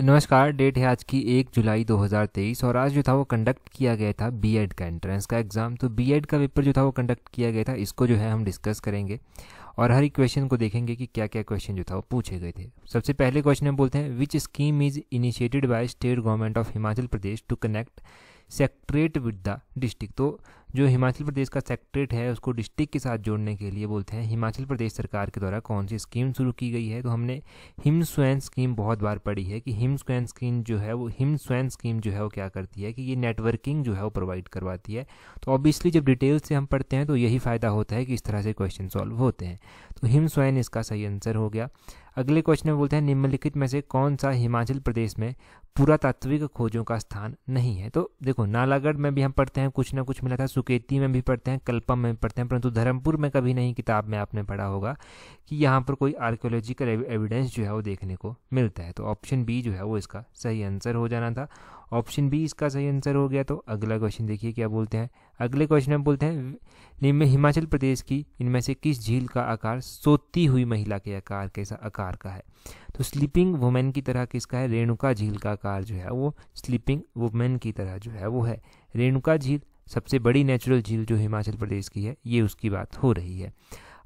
नमस्कार डेट है आज की एक जुलाई 2023 और आज जो था वो कंडक्ट किया गया था बीएड का एंट्रेंस का एग्ज़ाम तो बीएड का पेपर जो था वो कंडक्ट किया गया था इसको जो है हम डिस्कस करेंगे और हर एक क्वेश्चन को देखेंगे कि क्या क्या क्वेश्चन जो था वो पूछे गए थे सबसे पहले क्वेश्चन हम बोलते हैं which scheme is initiated by state government of Himachal Pradesh to connect secretariat with the district तो जो हिमाचल प्रदेश का सेक्ट्रेट है उसको डिस्ट्रिक्ट के साथ जोड़ने के लिए बोलते हैं हिमाचल प्रदेश सरकार के द्वारा कौन सी स्कीम शुरू की गई है तो हमने हिम स्वयं स्कीम बहुत बार पढ़ी है कि हिम स्वयं स्कीम जो है वो हिम स्वयं स्कीम जो है वो क्या करती है कि ये नेटवर्किंग जो है वो प्रोवाइड करवाती है तो ऑब्वियसली जब डिटेल से हम पढ़ते हैं तो यही फ़ायदा होता है कि इस तरह से क्वेश्चन सॉल्व होते हैं तो हिम स्वयं इसका सही आंसर हो गया अगले क्वेश्चन में बोलते हैं निम्नलिखित में से कौन सा हिमाचल प्रदेश में पुरातात्विक खोजों का स्थान नहीं है तो देखो नालागढ़ में भी हम पढ़ते हैं कुछ ना कुछ मिला था सुकेती में भी पढ़ते हैं कल्पम में भी पढ़ते हैं परंतु धर्मपुर में कभी नहीं किताब में आपने पढ़ा होगा कि यहाँ पर कोई आर्कियोलॉजिकल एविडेंस जो है वो देखने को मिलता है तो ऑप्शन बी जो है वो इसका सही आंसर हो जाना था ऑप्शन बी इसका सही आंसर हो गया तो अगला क्वेश्चन देखिए क्या बोलते हैं अगले क्वेश्चन हम बोलते हैं निम्न हिमाचल प्रदेश की इनमें से किस झील का आकार सोती हुई महिला के आकार कैसा आकार का है तो स्लीपिंग वुमेन की तरह किसका है रेणुका झील का आकार जो है वो स्लीपिंग वुमेन की तरह जो है वो है रेणुका झील सबसे बड़ी नेचुरल झील जो हिमाचल प्रदेश की है ये उसकी बात हो रही है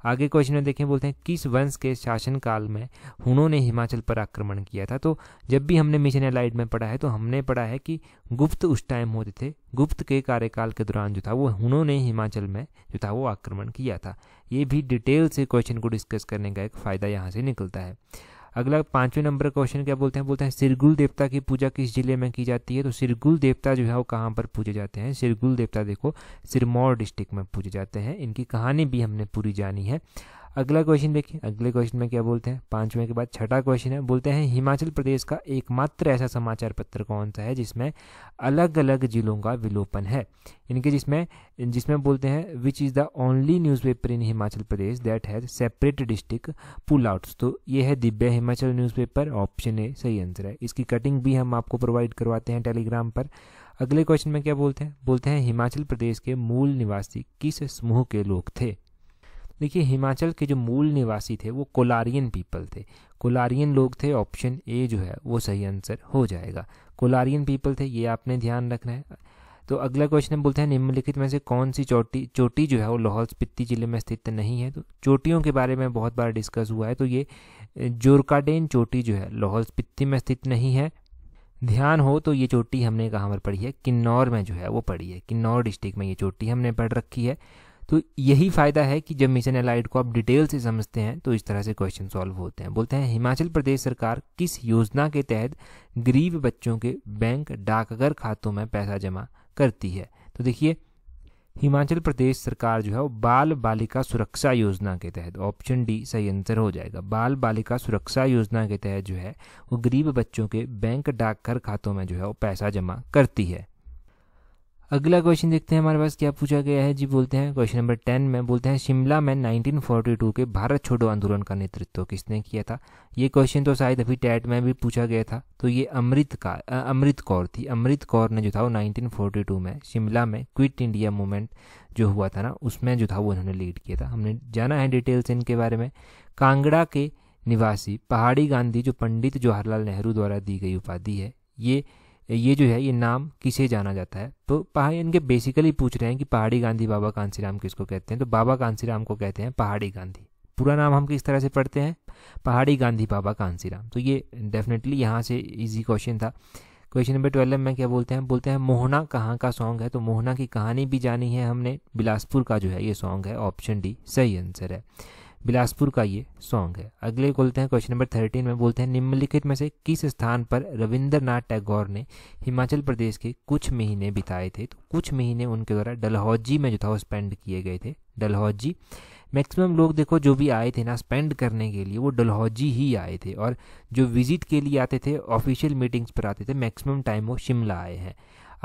आगे क्वेश्चन में देखें बोलते हैं किस वंश के शासनकाल में हुणों ने हिमाचल पर आक्रमण किया था तो जब भी हमने मिशन एलाइड में पढ़ा है तो हमने पढ़ा है कि गुप्त उस टाइम होते थे गुप्त के कार्यकाल के दौरान जो था वो हुणों ने हिमाचल में जो था वो आक्रमण किया था ये भी डिटेल से क्वेश्चन को डिस्कस करने का एक फ़ायदा यहाँ से निकलता है अगला पांचवें नंबर क्वेश्चन क्या बोलते हैं बोलते हैं सिरगुल देवता की पूजा किस जिले में की जाती है तो सिरगुल देवता जो है वो कहाँ पर पूजे जाते हैं सिरगुल देवता देखो सिरमौर डिस्ट्रिक्ट में पूजे जाते हैं इनकी कहानी भी हमने पूरी जानी है अगला क्वेश्चन देखिए अगले क्वेश्चन में क्या बोलते हैं पांचवें के बाद छठा क्वेश्चन है बोलते हैं हिमाचल प्रदेश का एकमात्र ऐसा समाचार पत्र कौन सा है जिसमें अलग अलग जिलों का विलोपन है इनके जिसमें जिसमें बोलते हैं which is the only newspaper in Himachal Pradesh that has separate district pull outs तो ये है दिव्य हिमाचल पेपर ऑप्शन ए सही आंसर है इसकी कटिंग भी हम आपको प्रोवाइड करवाते हैं टेलीग्राम पर अगले क्वेश्चन में क्या बोलते हैं बोलते हैं हिमाचल प्रदेश के मूल निवासी किस समूह के लोग थे देखिए हिमाचल के जो मूल निवासी थे वो कोलारियन पीपल थे कोलारियन लोग थे ऑप्शन ए जो है वो सही आंसर हो जाएगा कोलारियन पीपल थे ये आपने ध्यान रखना है तो अगला क्वेश्चन हम बोलते हैं निम्नलिखित में से कौन सी चोटी चोटी जो है वो लाहौल स्पिति जिले में स्थित नहीं है तो चोटियों के बारे में बहुत बार डिस्कस हुआ है तो ये जोरकाडेन चोटी जो है लाहौल स्पीति में स्थित नहीं है ध्यान हो तो ये चोटी हमने कहाँ पर पढ़ी है किन्नौर में जो है वो पढ़ी है किन्नौर डिस्ट्रिक्ट में ये चोटी हमने पढ़ रखी है तो यही फायदा है कि जब मिशन एलाइड को आप डिटेल से समझते हैं तो इस तरह से क्वेश्चन सॉल्व होते हैं बोलते हैं हिमाचल प्रदेश सरकार किस योजना के तहत गरीब बच्चों के बैंक डाकघर खातों में पैसा जमा करती है तो देखिए हिमाचल प्रदेश सरकार जो है वो बाल बालिका सुरक्षा योजना के तहत ऑप्शन डी सही आंसर हो जाएगा बाल बालिका सुरक्षा योजना के तहत जो है वो गरीब बच्चों के बैंक डाकघर खातों में जो है वो पैसा जमा करती है अगला क्वेश्चन देखते हैं हमारे पास क्या पूछा गया है जी बोलते हैं क्वेश्चन नंबर टेन में बोलते हैं शिमला में 1942 के भारत छोड़ो आंदोलन का नेतृत्व किसने किया था ये क्वेश्चन तो शायद अभी टैट में भी पूछा गया था तो ये अमृत का अमृत कौर थी अमृत कौर ने जो था वो नाइनटीन में शिमला में क्विट इंडिया मूवमेंट जो हुआ था ना उसमें जो था वो उन्होंने लीड किया था हमने जाना है डिटेल्स इनके बारे में कांगड़ा के निवासी पहाड़ी गांधी जो पंडित जवाहरलाल नेहरू द्वारा दी गई उपाधि है ये ये जो है ये नाम किसे जाना जाता है तो पहाड़ी इनके बेसिकली पूछ रहे हैं कि पहाड़ी गांधी बाबा कांसीराम किसको कहते हैं तो बाबा कांसीराम को कहते हैं पहाड़ी गांधी पूरा नाम हम किस तरह से पढ़ते हैं पहाड़ी गांधी बाबा कांसीराम तो ये डेफिनेटली यहाँ से इजी क्वेश्चन था क्वेश्चन नंबर ट्वेल्व में क्या बोलते हैं बोलते हैं मोहना कहाँ का सॉन्ग है तो मोहना की कहानी भी जानी है हमने बिलासपुर का जो है ये सॉन्ग है ऑप्शन डी सही आंसर है बिलासपुर का ये सॉन्ग है अगले बोलते हैं क्वेश्चन नंबर थर्टीन में बोलते हैं निम्नलिखित में से किस स्थान पर रविंद्रनाथ टैगोर ने हिमाचल प्रदेश के कुछ महीने बिताए थे तो कुछ महीने उनके द्वारा डलहौजी में जो था वो स्पेंड किए गए थे डलहौजी मैक्सिमम लोग देखो जो भी आए थे ना स्पेंड करने के लिए वो डलहौजी ही आए थे और जो विजिट के लिए आते थे ऑफिशियल मीटिंग्स पर आते थे मैक्सिमम टाइम वो शिमला आए हैं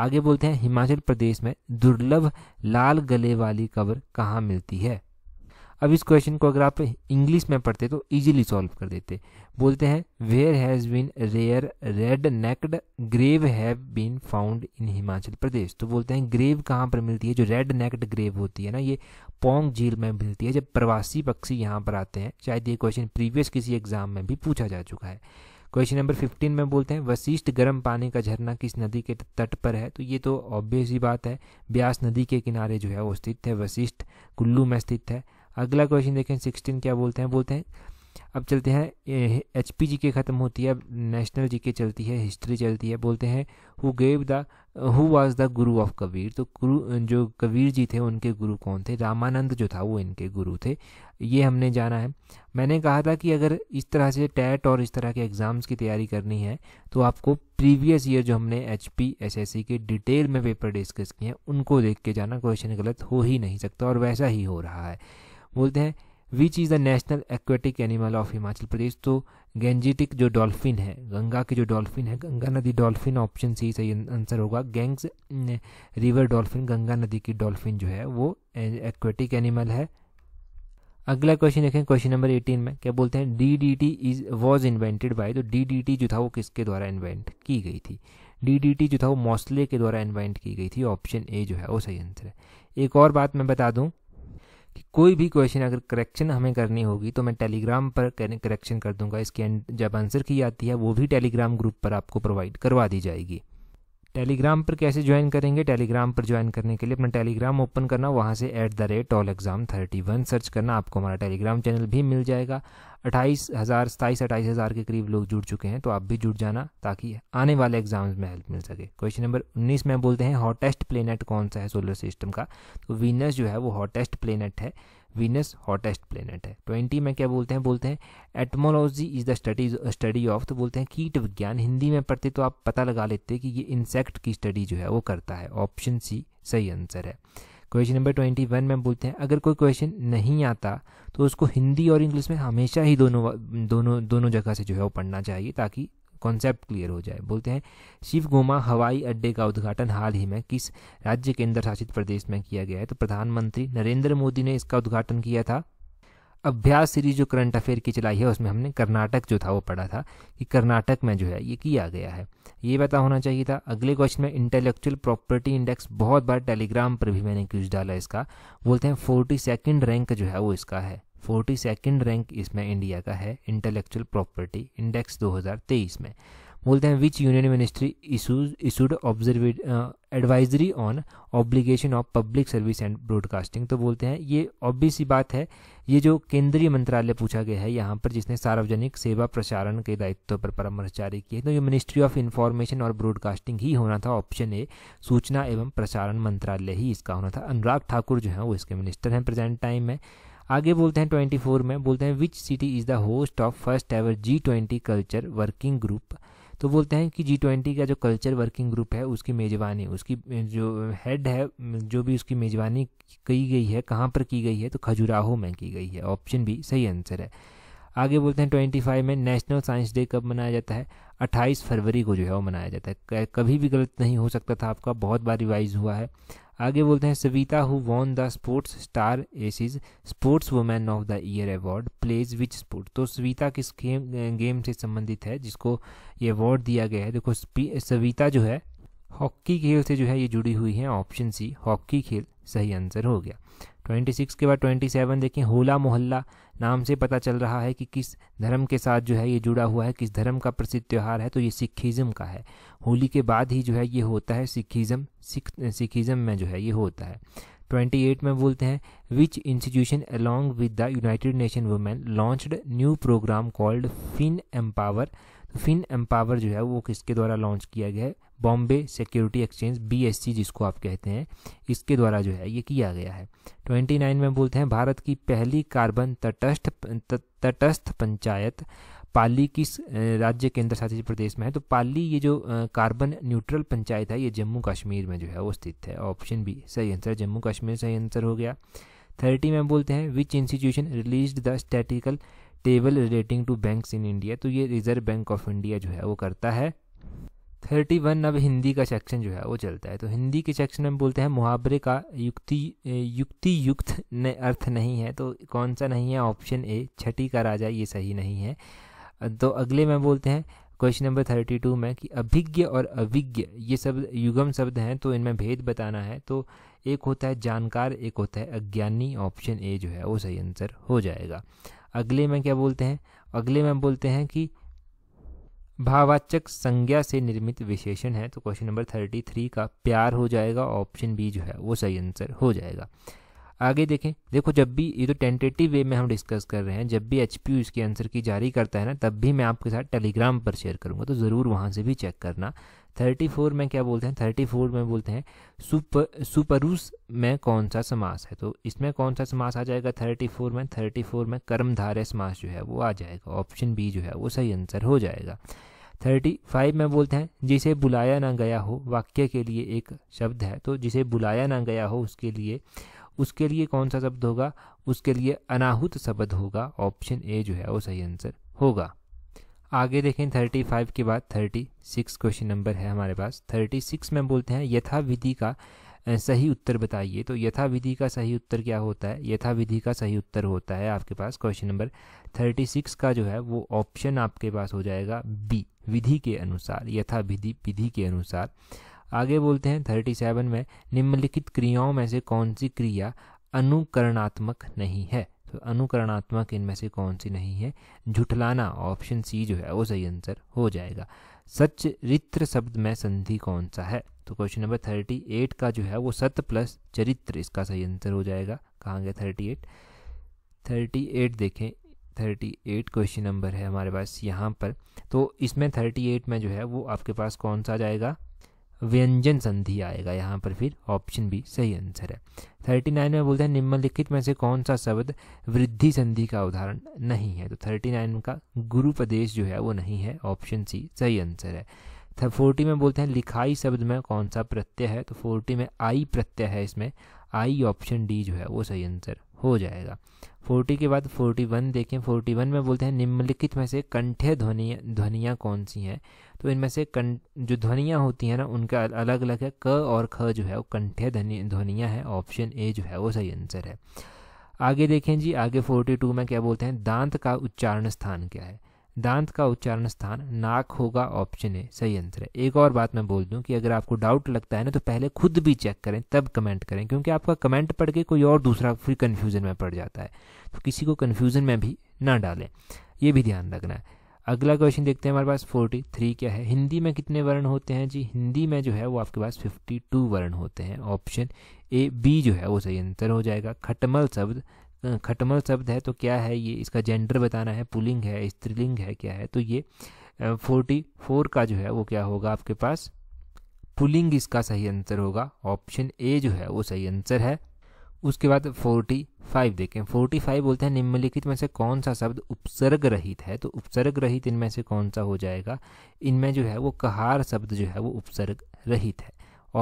आगे बोलते हैं हिमाचल प्रदेश में दुर्लभ लाल गले वाली कब्र कहाँ मिलती है अब इस क्वेश्चन को अगर आप इंग्लिश में पढ़ते तो इजीली सॉल्व कर देते बोलते हैं where has been rare red naked grave have been found in Himachal Pradesh तो बोलते हैं ग्रेव कहाँ पर मिलती है जो रेड नेक्ड ग्रेव होती है ना ये पोंग झील में मिलती है जब प्रवासी पक्षी यहाँ पर आते हैं शायद ये क्वेश्चन प्रीवियस किसी एग्जाम में भी पूछा जा चुका है क्वेश्चन नंबर फिफ्टीन में बोलते हैं वशिष्ठ गर्म पानी का झरना किस नदी के तट पर है तो ये तो ऑब्वियस ही बात है ब्यास नदी के किनारे जो है वो स्थित है वशिष्ठ कुल्लू में स्थित है अगला क्वेश्चन देखें सिक्सटीन क्या बोलते हैं बोलते हैं अब चलते हैं एच पी जी के ख़त्म होती है अब नेशनल जी के चलती है हिस्ट्री चलती है बोलते हैं who gave the who was the guru of Kabir तो गुरु जो कबीर जी थे उनके गुरु कौन थे रामानंद जो था वो इनके गुरु थे ये हमने जाना है मैंने कहा था कि अगर इस तरह से टैट और इस तरह के एग्ज़ाम्स की तैयारी करनी है तो आपको प्रीवियस ईयर जो हमने H P S S C के डिटेल में पेपर डिस्कस किए हैं उनको देख के जाना क्वेश्चन गलत हो ही नहीं सकता और वैसा ही हो रहा है बोलते हैं which is the national aquatic animal of Himachal Pradesh तो गेंजेटिक जो डॉल्फिन है गंगा के जो डॉल्फिन है गंगा नदी डॉल्फिन ऑप्शन सी सही आंसर होगा गैंग्स रिवर डॉल्फिन गंगा नदी की डॉल्फिन जो है वो एक्वेटिक एनिमल है अगला क्वेश्चन देखें क्वेश्चन नंबर 18 में क्या बोलते हैं D D T is was invented by तो डी डी टी जो था वो किसके द्वारा इन्वेंट की गई थी डी डी टी जो था वो मौसले के द्वारा इन्वेंट की गई थी ऑप्शन ए जो है वो सही आंसर है एक और बात मैं बता दूँ कि कोई भी क्वेश्चन अगर करेक्शन हमें करनी होगी तो मैं टेलीग्राम पर करेक्शन कर दूंगा इसकी जब आंसर की आती है वो भी टेलीग्राम ग्रुप पर आपको प्रोवाइड करवा दी जाएगी टेलीग्राम पर कैसे ज्वाइन करेंगे टेलीग्राम पर ज्वाइन करने के लिए अपना टेलीग्राम ओपन करना वहाँ से at the rate all exam thirty one search करना आपको हमारा टेलीग्राम चैनल भी मिल जाएगा अट्ठाईस हज़ार सताईस अट्ठाईस हज़ार के करीब लोग जुड़ चुके हैं तो आप भी जुड़ जाना ताकि आने वाले एग्जाम्स में हेल्प मिल सके क्वेश्चन नंबर उन्नीस में बोलते हैं हॉटेस्ट प्लेनेट कौन सा है सोलर सिस्टम का तो वीनस जो है वो हॉटेस्ट प्लेनेट है वीनस हॉटेस्ट प्लेनेट है ट्वेंटी में क्या बोलते हैं बोलते हैं etymology is the study study of तो बोलते हैं कीट विज्ञान हिंदी में पढ़ते तो आप पता लगा लेते कि ये इंसेक्ट की स्टडी जो है वो करता है ऑप्शन सी सही आंसर है क्वेश्चन नंबर ट्वेंटी वन में बोलते हैं अगर कोई क्वेश्चन नहीं आता तो उसको हिंदी और इंग्लिश में हमेशा ही दोनों दोनों दोनों जगह से जो है वो पढ़ना चाहिए ताकि कॉन्सेप्ट क्लियर हो जाए बोलते हैं शिवगोमा हवाई अड्डे का उद्घाटन हाल ही में किस राज्य केंद्र शासित प्रदेश में किया गया है तो प्रधानमंत्री नरेंद्र मोदी ने इसका उद्घाटन किया था अभ्यास सीरीज जो करंट अफेयर की चलाई है उसमें हमने कर्नाटक जो था वो पढ़ा था कि कर्नाटक में जो है ये किया गया है ये पता होना चाहिए था अगले क्वेश्चन में इंटेलेक्चुअल प्रॉपर्टी इंडेक्स बहुत बार टेलीग्राम पर भी मैंने क्यूज डाला इसका बोलते हैं फोर्टी सेकेंड रैंक जो है वो इसका है फोर्टी सेकेंड रैंक इसमें इंडिया का है इंटेलेक्चुअल प्रॉपर्टी इंडेक्स 2023 में बोलते हैं which union ministry issued advisory on obligation of public service and broadcasting तो बोलते हैं ये ऑब्वियस सी बात है ये जो केंद्रीय मंत्रालय पूछा गया है यहाँ पर जिसने सार्वजनिक सेवा प्रसारण के दायित्व पर परामर्श जारी किए तो ये मिनिस्ट्री ऑफ इंफॉर्मेशन और ब्रॉडकास्टिंग ही होना था ऑप्शन ए सूचना एवं प्रसारण मंत्रालय ही इसका होना था अनुराग ठाकुर जो है वो इसके मिनिस्टर हैं प्रेजेंट टाइम में आगे बोलते हैं 24 में बोलते हैं which city is the host of first ever G twenty culture working group तो बोलते हैं कि जी ट्वेंटी का जो कल्चर वर्किंग ग्रुप है उसकी मेजबानी उसकी जो हेड है जो भी उसकी मेजबानी की गई है कहाँ पर की गई है तो खजुराहो में की गई है ऑप्शन भी सही आंसर है आगे बोलते हैं ट्वेंटी फाइव में नेशनल साइंस डे कब मनाया जाता है अट्ठाईस फरवरी को जो है वो मनाया जाता है कभी भी गलत नहीं हो सकता था आपका बहुत बार रिवाइज हुआ है आगे बोलते हैं Savita who won the sports star aces sports women of the year award plays which sport तो सविता किस गेम गेम से संबंधित है जिसको ये अवार्ड दिया गया है देखो सविता जो है हॉकी खेल से जो है ये जुड़ी हुई है ऑप्शन सी हॉकी खेल सही आंसर हो गया 26 के बाद 27 देखें होला मोहल्ला नाम से पता चल रहा है कि किस धर्म के साथ जो है ये जुड़ा हुआ है किस धर्म का प्रसिद्ध त्यौहार है तो ये सिखिज़म का है होली के बाद ही जो है ये होता है सिखिज़म सिख सिखिज़म में जो है ये होता है 28 में बोलते हैं which institution along with the United Nation women launched new program called Fin Empower Fin Empower जो है वो किसके द्वारा लॉन्च किया गया है बॉम्बे सिक्योरिटी एक्सचेंज बी जिसको आप कहते हैं इसके द्वारा जो है ये किया गया है 29 में बोलते हैं भारत की पहली कार्बन तटस्थ तटस्थ पंचायत पाली किस राज्य केंद्र शासित प्रदेश में है तो पाली ये जो कार्बन न्यूट्रल पंचायत है ये जम्मू कश्मीर में जो है वो स्थित है ऑप्शन बी सही आंसर जम्मू कश्मीर सही आंसर हो गया थर्टी में बोलते हैं which institution release the statistical table relating to banks in India तो ये रिजर्व बैंक ऑफ इंडिया जो है वो करता है थर्टी वन अब हिंदी का सेक्शन जो है वो चलता है तो हिंदी के सेक्शन में बोलते हैं मुहावरे का युक्ति युक्ति युक्त ने अर्थ नहीं है तो कौन सा नहीं है ऑप्शन ए छठी का राजा ये सही नहीं है तो अगले में बोलते हैं क्वेश्चन नंबर थर्टी टू में कि अभिज्ञ और अभिज्ञ ये शब्द युगम शब्द हैं तो इनमें भेद बताना है तो एक होता है जानकार एक होता है अज्ञानी ऑप्शन ए जो है वो सही आंसर हो जाएगा अगले में क्या बोलते हैं अगले में बोलते हैं कि भावाचक संज्ञा से निर्मित विशेषण है तो क्वेश्चन नंबर थर्टी थ्री का प्यार हो जाएगा ऑप्शन बी जो है वो सही आंसर हो जाएगा आगे देखें देखो जब भी ये तो टेंटेटिव वे में हम डिस्कस कर रहे हैं जब भी एच पी इसके आंसर की जारी करता है ना तब भी मैं आपके साथ टेलीग्राम पर शेयर करूँगा तो ज़रूर वहाँ से भी चेक करना थर्टी फोर में क्या बोलते हैं थर्टी फोर में बोलते हैं सुपर सुपरूस में कौन सा समास है तो इसमें कौन सा समास आ जाएगा थर्टी फोर में थर्टी फोर में कर्मधारय समास जो है वो आ जाएगा ऑप्शन बी जो है वो सही आंसर हो जाएगा थर्टी फाइव में बोलते हैं जिसे बुलाया ना गया हो वाक्य के लिए एक शब्द है तो जिसे बुलाया ना गया हो उसके लिए उसके लिए कौन सा शब्द होगा उसके लिए अनाहुत शब्द होगा ऑप्शन ए जो है वो सही आंसर होगा आगे देखें थर्टी फाइव के बाद थर्टी सिक्स क्वेश्चन नंबर है हमारे पास थर्टी सिक्स में बोलते हैं यथाविधि का सही उत्तर बताइए तो यथाविधि का सही उत्तर क्या होता है यथाविधि का सही उत्तर होता है आपके पास क्वेश्चन नंबर थर्टी सिक्स का जो है वो ऑप्शन आपके पास हो जाएगा बी विधि के अनुसार यथा विधि विधि के अनुसार आगे बोलते हैं थर्टी सेवन में निम्नलिखित क्रियाओं में से कौन सी क्रिया अनुकरणात्मक नहीं है तो अनुकरणात्मक इनमें से कौन सी नहीं है झुठलाना ऑप्शन सी जो है वो सही आंसर हो जाएगा सच रित्र शब्द में संधि कौन सा है तो क्वेश्चन नंबर थर्टी एट का जो है वो सत प्लस चरित्र इसका सही आंसर हो जाएगा कहाँ गया थर्टी एट थर्टी एट देखें थर्टी एट क्वेश्चन नंबर है हमारे पास यहाँ पर तो इसमें थर्टी एट में जो है वो आपके पास कौन सा जाएगा व्यंजन संधि आएगा यहाँ पर फिर ऑप्शन बी सही आंसर है थर्टी नाइन में बोलते हैं निम्नलिखित में से कौन सा शब्द वृद्धि संधि का उदाहरण नहीं है तो थर्टी नाइन का गुरुपदेश जो है वो नहीं है ऑप्शन सी सही आंसर है फोर्टी में बोलते हैं लिखाई शब्द में कौन सा प्रत्यय है तो फोर्टी में आई प्रत्यय है इसमें आई ऑप्शन डी जो है वो सही आंसर हो जाएगा फोर्टी के बाद फोर्टी वन देखें फोर्टी वन में बोलते हैं निम्नलिखित में से कंठे ध्वनि ध्वनियाँ कौन सी हैं तो इनमें से कं जो ध्वनियाँ होती हैं ना उनका अलग अलग है क और ख जो है वो ध्वनि ध्वनियाँ है ऑप्शन ए जो है वो सही आंसर है आगे देखें जी आगे फोर्टी टू में क्या बोलते हैं दांत का उच्चारण स्थान क्या है दांत का उच्चारण स्थान नाक होगा ऑप्शन ए सही आंसर है एक और बात मैं बोल दूं कि अगर आपको डाउट लगता है ना तो पहले खुद भी चेक करें तब कमेंट करें क्योंकि आपका कमेंट पढ़ के कोई और दूसरा फिर कन्फ्यूज़न में पड़ जाता है तो किसी को कन्फ्यूज़न में भी ना डालें ये भी ध्यान रखना है अगला क्वेश्चन देखते हैं हमारे पास फोर्टी थ्री क्या है हिंदी में कितने वर्ण होते हैं जी हिंदी में जो है वो आपके पास फिफ्टी टू वर्ण होते हैं ऑप्शन ए बी जो है वो सही आंसर हो जाएगा खटमल शब्द हाँ, खटमल शब्द है तो क्या है ये इसका जेंडर बताना है पुलिंग है स्त्रीलिंग है क्या है तो ये फोर्टी फोर का जो है वो क्या होगा आपके पास पुलिंग इसका सही आंसर होगा ऑप्शन ए जो है वो सही आंसर है उसके बाद फोर्टी फाइव देखें फोर्टी फाइव बोलते हैं निम्नलिखित में से कौन सा शब्द उपसर्ग रहित है तो उपसर्ग रहित इनमें से कौन सा हो जाएगा इनमें जो है वो कहार शब्द जो है वो उपसर्ग रहित है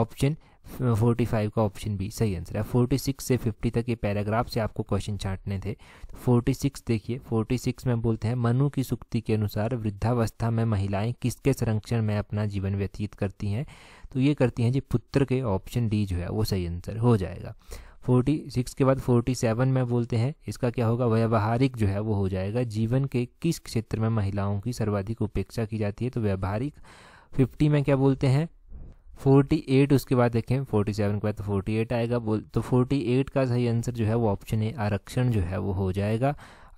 ऑप्शन फोर्टी फाइव का ऑप्शन बी सही आंसर है फोर्टी सिक्स से फिफ्टी तक ये पैराग्राफ से आपको क्वेश्चन छाटने थे फोर्टी सिक्स देखिए फोर्टी सिक्स में बोलते हैं मनु की सुक्ति के अनुसार वृद्धावस्था में महिलाएं किसके संरक्षण में अपना जीवन व्यतीत करती हैं तो ये करती हैं जी पुत्र के ऑप्शन डी जो है वो सही आंसर हो जाएगा फोर्टी सिक्स के बाद फोर्टी सेवन में बोलते हैं इसका क्या होगा व्यवहारिक जो है वो हो जाएगा जीवन के किस क्षेत्र में महिलाओं की सर्वाधिक उपेक्षा की जाती है तो व्यवहारिक फिफ्टी में क्या बोलते हैं फोर्टी एट उसके बाद देखें फोर्टी सेवन के बाद तो फोर्टी एट आएगा बोल तो फोर्टी एट का सही आंसर जो है वो ऑप्शन ए आरक्षण जो है वो हो जाएगा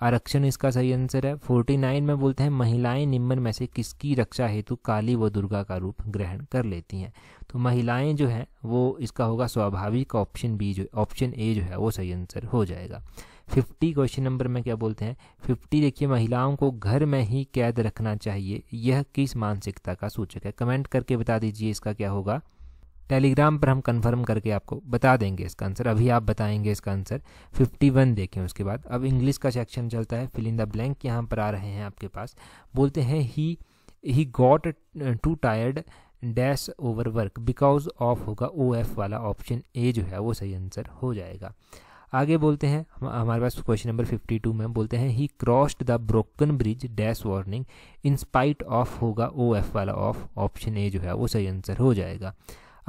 आरक्षण इसका सही आंसर है फोर्टी नाइन में बोलते हैं महिलाएं निम्न में से किसकी रक्षा हेतु काली व दुर्गा का रूप ग्रहण कर लेती हैं तो महिलाएं जो हैं वो इसका होगा स्वाभाविक ऑप्शन बी जो ऑप्शन ए जो है वो सही आंसर हो जाएगा फिफ्टी क्वेश्चन नंबर में क्या बोलते हैं फिफ्टी देखिए महिलाओं को घर में ही कैद रखना चाहिए यह किस मानसिकता का सूचक है कमेंट करके बता दीजिए इसका क्या होगा टेलीग्राम पर हम कंफर्म करके आपको बता देंगे इसका आंसर अभी आप बताएंगे इसका आंसर 51 देखें उसके बाद अब इंग्लिश का सेक्शन चलता है फिल इन द ब्लैंक यहाँ पर आ रहे हैं आपके पास बोलते हैं he he got too tired dash over work because of होगा ओ एफ वाला ऑप्शन ए जो है वो सही आंसर हो जाएगा आगे बोलते हैं हम, हमारे पास क्वेश्चन नंबर 52 में बोलते हैं he crossed the broken bridge dash warning in spite of होगा ओ एफ वाला ऑफ ऑप्शन ए जो है वो सही आंसर हो जाएगा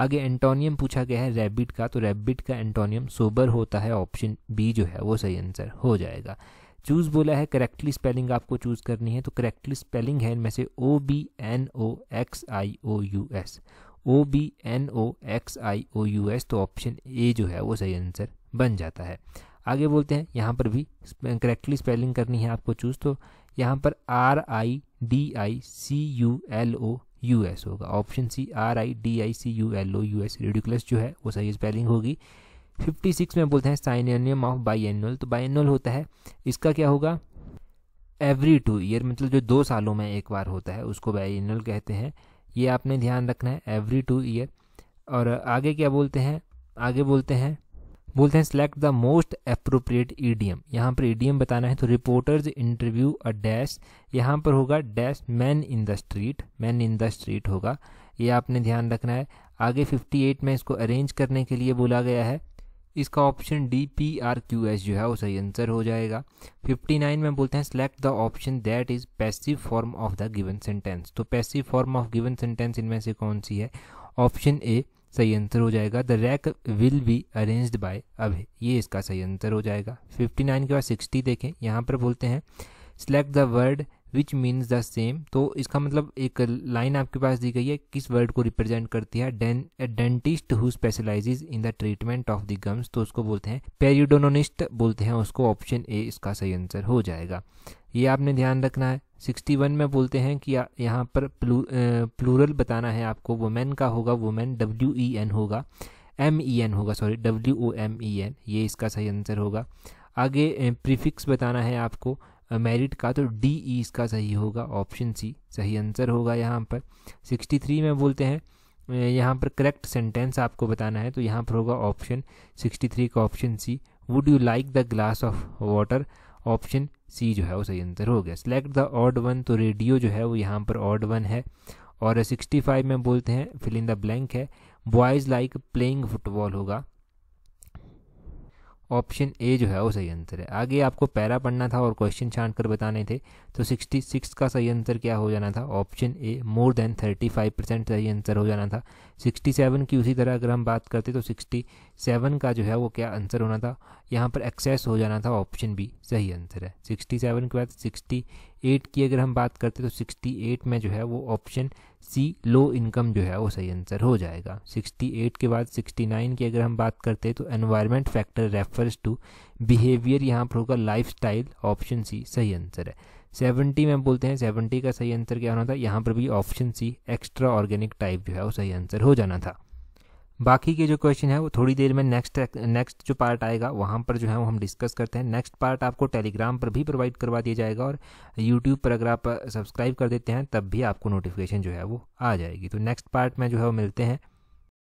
आगे एंटोनियम पूछा गया है रैबिट का तो रैबिट का एंटोनियम सोबर होता है ऑप्शन बी जो है वो सही आंसर हो जाएगा चूज़ बोला है करेक्टली स्पेलिंग आपको चूज़ करनी है तो करेक्टली स्पेलिंग है इनमें से O B N O X I O U S O B N O X I O U S तो ऑप्शन ए जो है वो सही आंसर बन जाता है आगे बोलते हैं यहाँ पर भी करेक्टली स्पेलिंग करनी है आपको चूज़ तो यहाँ पर R I D I C U L O U S होगा option C R I D I C U L O U S ridiculous जो है वो सही स्पेलिंग होगी 56 में बोलते हैं साइनियम ऑफ बाई तो बाई होता है इसका क्या होगा एवरी टू ईयर मतलब जो दो सालों में एक बार होता है उसको बाइनल कहते हैं ये आपने ध्यान रखना है एवरी टू ईयर और आगे क्या बोलते हैं आगे बोलते हैं बोलते हैं select the most appropriate idiom यहाँ पर ईडीएम बताना है तो रिपोर्टर्स इंटरव्यू अ डैश यहाँ पर होगा dash man in the street man in the street होगा ये आपने ध्यान रखना है आगे 58 में इसको अरेंज करने के लिए बोला गया है इसका option D P R Q S जो है वो सही आंसर हो जाएगा 59 में बोलते हैं select the option that is passive form of the given sentence तो passive form of given sentence इनमें से कौन सी है ऑप्शन ए सही आंसर हो जाएगा the rack will be arrange by Abhay ये इसका सही अंतर हो जाएगा 59 के बाद 60 देखें यहाँ पर बोलते हैं select the word which means the same तो इसका मतलब एक लाइन आपके पास दी गई है किस वर्ड को रिप्रेजेंट करती है dentist who specializes in the treatment of the gums तो उसको बोलते हैं पेरिडोनोनिस्ट बोलते हैं उसको ऑप्शन ए इसका सही आंसर हो जाएगा ये आपने ध्यान रखना है 61 में बोलते हैं कि यहाँ पर प्लूरल बताना है आपको वुमेन का होगा वुमेन डब्ल्यू ई एन होगा एम ई एन होगा sorry W O M E N ये इसका सही आंसर होगा आगे प्रीफिक्स बताना है आपको मेरिट का तो डी ई e इसका सही होगा ऑप्शन सी सही आंसर होगा यहाँ पर सिक्सटी थ्री में बोलते हैं यहाँ पर करेक्ट सेंटेंस आपको बताना है तो यहाँ पर होगा ऑप्शन सिक्सटी थ्री का option C would you like the glass of water option C जो है वो सही आंसर हो गया सेलेक्ट द ऑड वन तो रेडियो जो है वो यहाँ पर ऑड वन है और सिक्सटी फाइव में बोलते हैं फिलिंग द ब्लैंक है बॉयज़ लाइक प्लेइंग फुटबॉल होगा ऑप्शन ए जो है वो सही आंसर है आगे आपको पैरा पढ़ना था और क्वेश्चन छाट कर बताने थे तो सिक्सटी सिक्स का सही आंसर क्या हो जाना था option A more than thirty five percent सही आंसर हो जाना था सिक्सटी सेवन की उसी तरह अगर हम बात करते तो सिक्सटी सेवन का जो है वो क्या आंसर होना था यहाँ पर एक्सेस हो जाना था ऑप्शन बी सही आंसर है सिक्सटी सेवन के बाद सिक्सटी एट की अगर हम बात करते तो सिक्सटी एट में जो है वो ऑप्शन सी लो इनकम जो है वो सही आंसर हो जाएगा 68 के बाद 69 की अगर हम बात करते हैं तो environment factor refers to behaviour यहाँ पर होगा स्टाइल ऑप्शन सी सही आंसर है 70 में बोलते हैं 70 का सही आंसर क्या होना था यहाँ पर भी option C extra organic type जो है वो सही आंसर हो जाना था बाकी के जो क्वेश्चन है वो थोड़ी देर में नेक्स्ट नेक्स्ट जो पार्ट आएगा वहाँ पर जो है वो हम डिस्कस करते हैं नेक्स्ट पार्ट आपको टेलीग्राम पर भी प्रोवाइड करवा दिया जाएगा और यूट्यूब पर अगर आप सब्सक्राइब कर देते हैं तब भी आपको नोटिफिकेशन जो है वो आ जाएगी तो नेक्स्ट पार्ट में जो है वो मिलते हैं